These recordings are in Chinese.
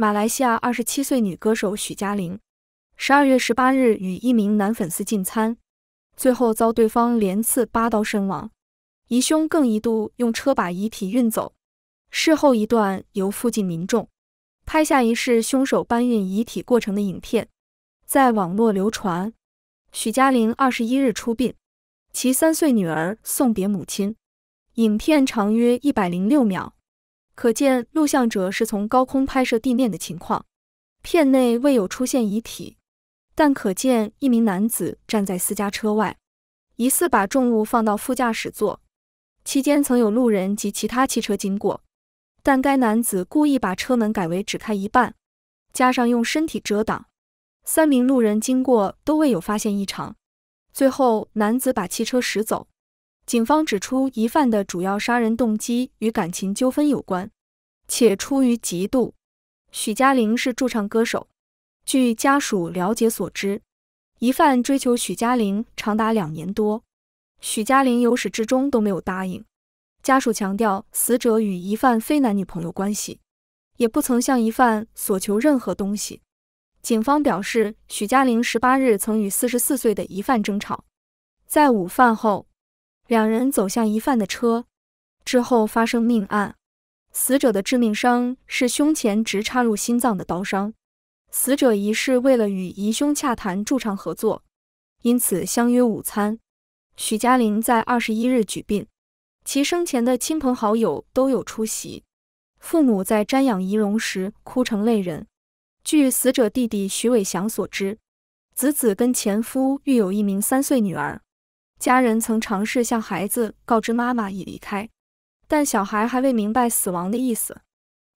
马来西亚二十七岁女歌手许嘉玲，十二月十八日与一名男粉丝进餐，最后遭对方连刺八刀身亡，疑凶更一度用车把遗体运走。事后一段由附近民众拍下疑似凶手搬运遗体过程的影片，在网络流传。许嘉玲二十一日出殡，其三岁女儿送别母亲，影片长约一百零六秒。可见录像者是从高空拍摄地面的情况，片内未有出现遗体，但可见一名男子站在私家车外，疑似把重物放到副驾驶座。期间曾有路人及其他汽车经过，但该男子故意把车门改为只开一半，加上用身体遮挡，三名路人经过都未有发现异常。最后，男子把汽车驶走。警方指出，疑犯的主要杀人动机与感情纠纷有关，且出于嫉妒。许嘉玲是驻唱歌手，据家属了解所知，疑犯追求许嘉玲长达两年多，许嘉玲由始至终都没有答应。家属强调，死者与疑犯非男女朋友关系，也不曾向疑犯索求任何东西。警方表示，许嘉玲十八日曾与四十四岁的疑犯争吵，在午饭后。两人走向疑犯的车，之后发生命案。死者的致命伤是胸前直插入心脏的刀伤。死者疑是为了与疑凶洽谈驻唱合作，因此相约午餐。许嘉玲在二十一日举殡，其生前的亲朋好友都有出席。父母在瞻仰仪容时哭成泪人。据死者弟弟许伟祥所知，子子跟前夫育有一名三岁女儿。家人曾尝试向孩子告知妈妈已离开，但小孩还未明白死亡的意思，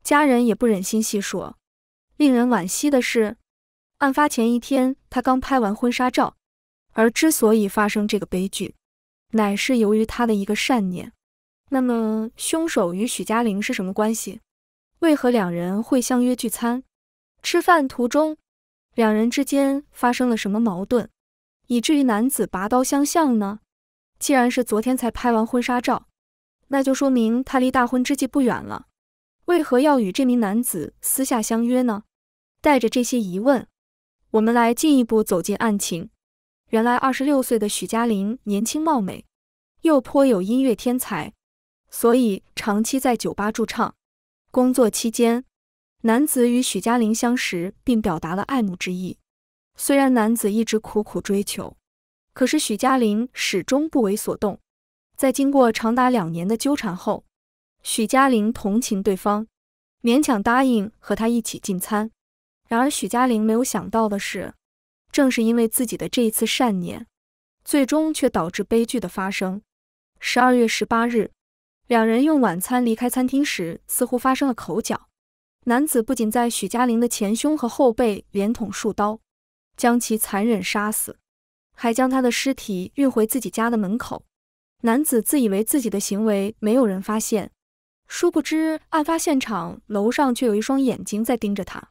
家人也不忍心细说。令人惋惜的是，案发前一天，他刚拍完婚纱照。而之所以发生这个悲剧，乃是由于他的一个善念。那么，凶手与许嘉玲是什么关系？为何两人会相约聚餐？吃饭途中，两人之间发生了什么矛盾？以至于男子拔刀相向呢？既然是昨天才拍完婚纱照，那就说明他离大婚之际不远了。为何要与这名男子私下相约呢？带着这些疑问，我们来进一步走进案情。原来，二十六岁的许嘉玲年轻貌美，又颇有音乐天才，所以长期在酒吧驻唱。工作期间，男子与许嘉玲相识，并表达了爱慕之意。虽然男子一直苦苦追求，可是许嘉玲始终不为所动。在经过长达两年的纠缠后，许嘉玲同情对方，勉强答应和他一起进餐。然而，许嘉玲没有想到的是，正是因为自己的这一次善念，最终却导致悲剧的发生。十二月十八日，两人用晚餐离开餐厅时，似乎发生了口角。男子不仅在许嘉玲的前胸和后背连捅数刀。将其残忍杀死，还将他的尸体运回自己家的门口。男子自以为自己的行为没有人发现，殊不知案发现场楼上却有一双眼睛在盯着他。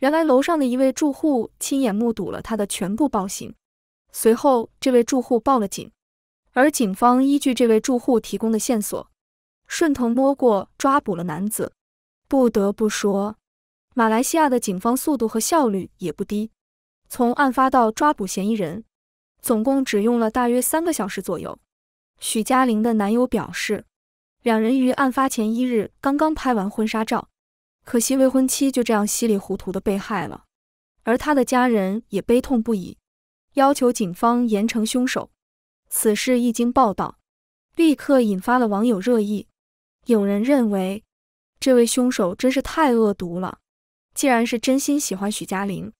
原来楼上的一位住户亲眼目睹了他的全部暴行，随后这位住户报了警，而警方依据这位住户提供的线索，顺藤摸瓜抓捕了男子。不得不说，马来西亚的警方速度和效率也不低。从案发到抓捕嫌疑人，总共只用了大约三个小时左右。许嘉玲的男友表示，两人于案发前一日刚刚拍完婚纱照，可惜未婚妻就这样稀里糊涂的被害了，而他的家人也悲痛不已，要求警方严惩凶手。此事一经报道，立刻引发了网友热议。有人认为，这位凶手真是太恶毒了，既然是真心喜欢许嘉玲。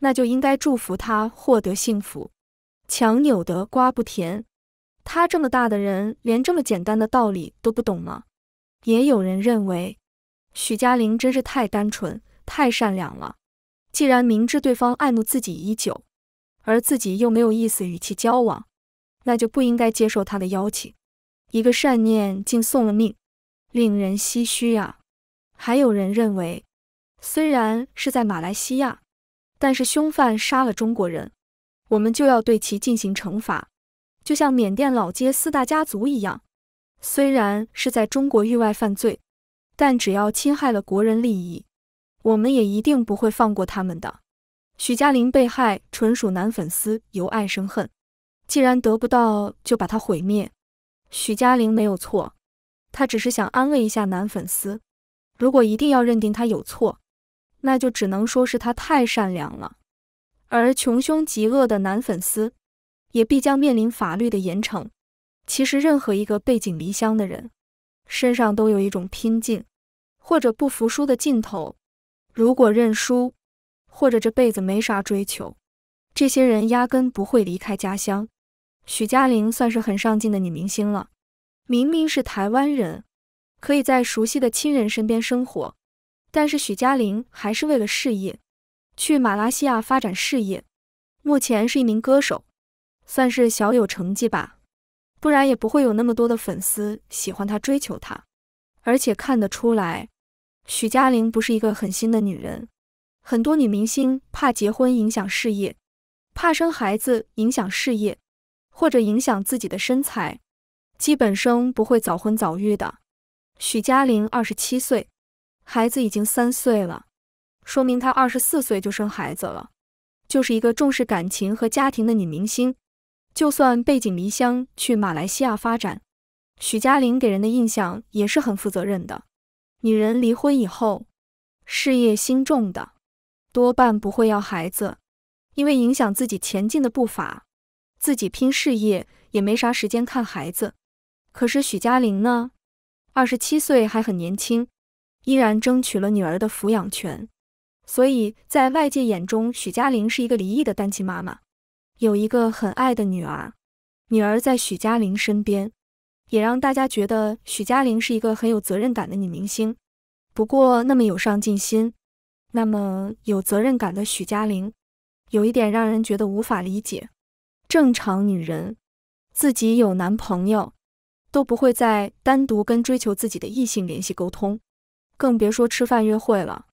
那就应该祝福他获得幸福。强扭的瓜不甜。他这么大的人，连这么简单的道理都不懂吗？也有人认为，许嘉玲真是太单纯、太善良了。既然明知对方爱慕自己已久，而自己又没有意思与其交往，那就不应该接受他的邀请。一个善念竟送了命，令人唏嘘呀。还有人认为，虽然是在马来西亚。但是凶犯杀了中国人，我们就要对其进行惩罚，就像缅甸老街四大家族一样。虽然是在中国域外犯罪，但只要侵害了国人利益，我们也一定不会放过他们的。许嘉玲被害，纯属男粉丝由爱生恨，既然得不到，就把他毁灭。许嘉玲没有错，她只是想安慰一下男粉丝。如果一定要认定她有错，那就只能说是他太善良了，而穷凶极恶的男粉丝也必将面临法律的严惩。其实，任何一个背井离乡的人，身上都有一种拼劲或者不服输的劲头。如果认输，或者这辈子没啥追求，这些人压根不会离开家乡。许嘉玲算是很上进的女明星了，明明是台湾人，可以在熟悉的亲人身边生活。但是许嘉玲还是为了事业去马来西亚发展事业，目前是一名歌手，算是小有成绩吧，不然也不会有那么多的粉丝喜欢她、追求她。而且看得出来，许嘉玲不是一个狠心的女人。很多女明星怕结婚影响事业，怕生孩子影响事业，或者影响自己的身材，基本生不会早婚早育的。许嘉玲二十七岁。孩子已经三岁了，说明她二十四岁就生孩子了，就是一个重视感情和家庭的女明星。就算背井离乡去马来西亚发展，许嘉玲给人的印象也是很负责任的。女人离婚以后，事业心重的多半不会要孩子，因为影响自己前进的步伐，自己拼事业也没啥时间看孩子。可是许嘉玲呢，二十七岁还很年轻。依然争取了女儿的抚养权，所以在外界眼中，许嘉玲是一个离异的单亲妈妈，有一个很爱的女儿。女儿在许嘉玲身边，也让大家觉得许嘉玲是一个很有责任感的女明星。不过，那么有上进心、那么有责任感的许嘉玲，有一点让人觉得无法理解：正常女人自己有男朋友，都不会再单独跟追求自己的异性联系沟通。更别说吃饭约会了。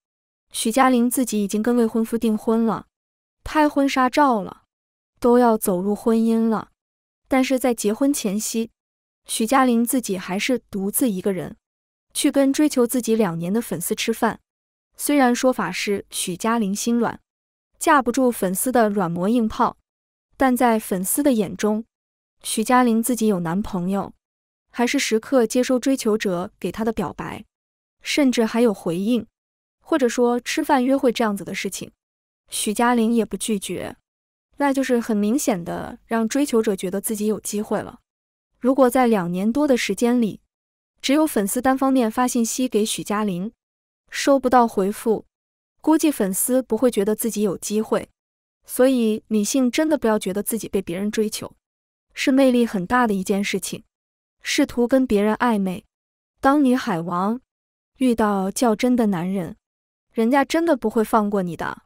许嘉玲自己已经跟未婚夫订婚了，拍婚纱照了，都要走入婚姻了。但是在结婚前夕，许嘉玲自己还是独自一个人去跟追求自己两年的粉丝吃饭。虽然说法是许嘉玲心软，架不住粉丝的软磨硬泡，但在粉丝的眼中，许嘉玲自己有男朋友，还是时刻接收追求者给她的表白。甚至还有回应，或者说吃饭约会这样子的事情，许佳玲也不拒绝，那就是很明显的让追求者觉得自己有机会了。如果在两年多的时间里，只有粉丝单方面发信息给许佳玲，收不到回复，估计粉丝不会觉得自己有机会。所以女性真的不要觉得自己被别人追求，是魅力很大的一件事情。试图跟别人暧昧，当女海王。遇到较真的男人，人家真的不会放过你的。